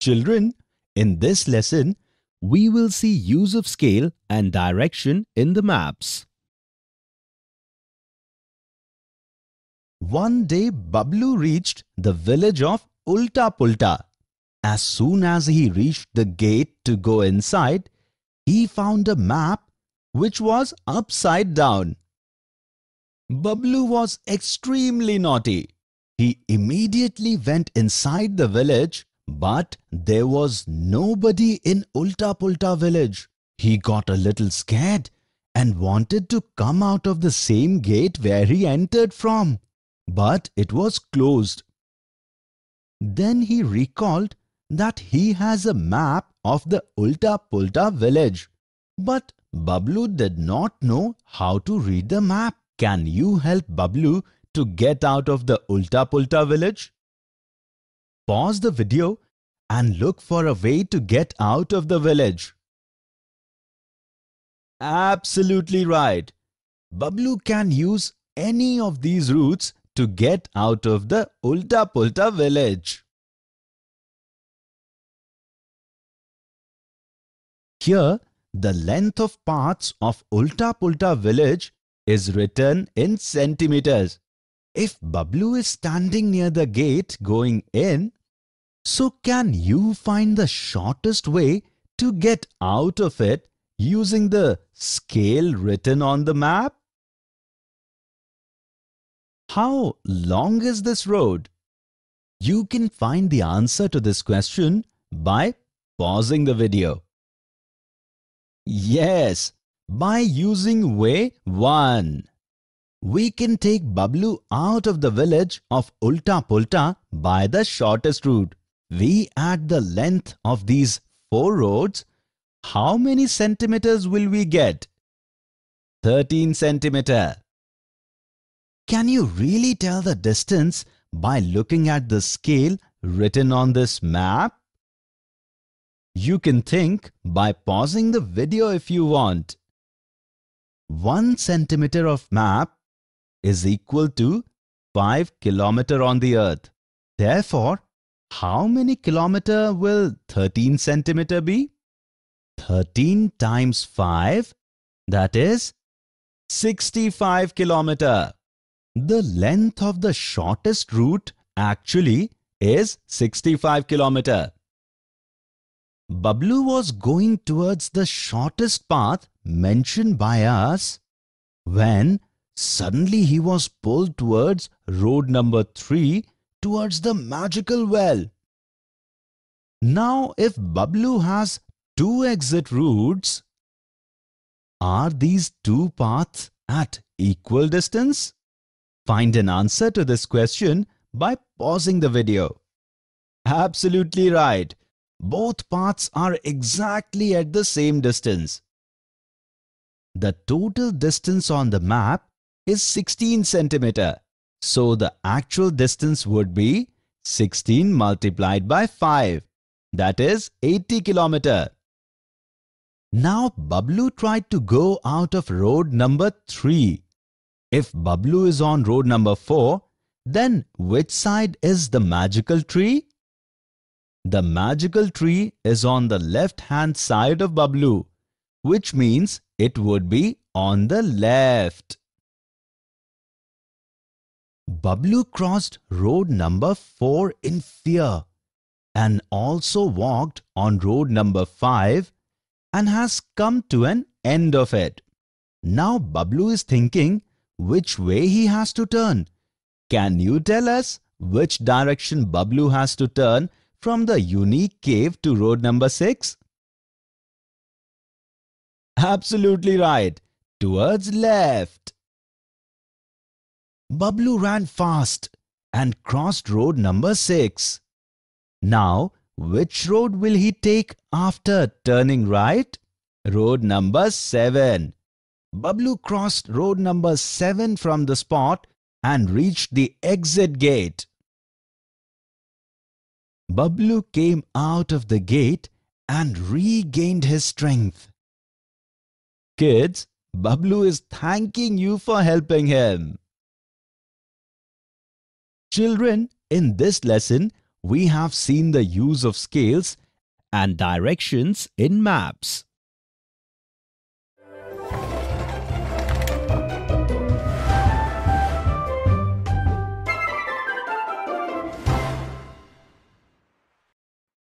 Children, in this lesson, we will see use of scale and direction in the maps. One day Bablu reached the village of Ulta Pulta. As soon as he reached the gate to go inside, he found a map which was upside down. Bablu was extremely naughty. He immediately went inside the village but there was nobody in Ulta Pulta village. He got a little scared and wanted to come out of the same gate where he entered from. But it was closed. Then he recalled that he has a map of the Ulta Pulta village. But Bablu did not know how to read the map. Can you help Bablu to get out of the Ulta Pulta village? Pause the video and look for a way to get out of the village. Absolutely right. Bablu can use any of these routes to get out of the Ulta Pulta village. Here, the length of parts of Ulta Pulta village is written in centimeters. If Bablu is standing near the gate going in, so can you find the shortest way to get out of it using the scale written on the map? How long is this road? You can find the answer to this question by pausing the video. Yes, by using way 1. We can take Bablu out of the village of Ulta Pulta by the shortest route we add the length of these four roads, how many centimeters will we get? 13 centimeter. Can you really tell the distance by looking at the scale written on this map? You can think by pausing the video if you want. 1 centimeter of map is equal to 5 kilometer on the earth. Therefore, how many kilometer will 13 centimeter be? 13 times 5, that is 65 kilometer. The length of the shortest route actually is 65 kilometer. Bablu was going towards the shortest path mentioned by us when suddenly he was pulled towards road number 3 towards the magical well. Now if Bablu has two exit routes, are these two paths at equal distance? Find an answer to this question by pausing the video. Absolutely right. Both paths are exactly at the same distance. The total distance on the map is 16 centimeter so the actual distance would be 16 multiplied by 5. That is 80 kilometer. Now Bablu tried to go out of road number 3. If Bablu is on road number 4, then which side is the magical tree? The magical tree is on the left hand side of Bablu, which means it would be on the left. Bablu crossed road number 4 in fear and also walked on road number 5 and has come to an end of it. Now Bablu is thinking which way he has to turn. Can you tell us which direction Bablu has to turn from the unique cave to road number 6? Absolutely right. Towards left. Bablu ran fast and crossed road number 6. Now, which road will he take after turning right? Road number 7. Bablu crossed road number 7 from the spot and reached the exit gate. Bablu came out of the gate and regained his strength. Kids, Bablu is thanking you for helping him. Children, in this lesson, we have seen the use of scales and directions in maps.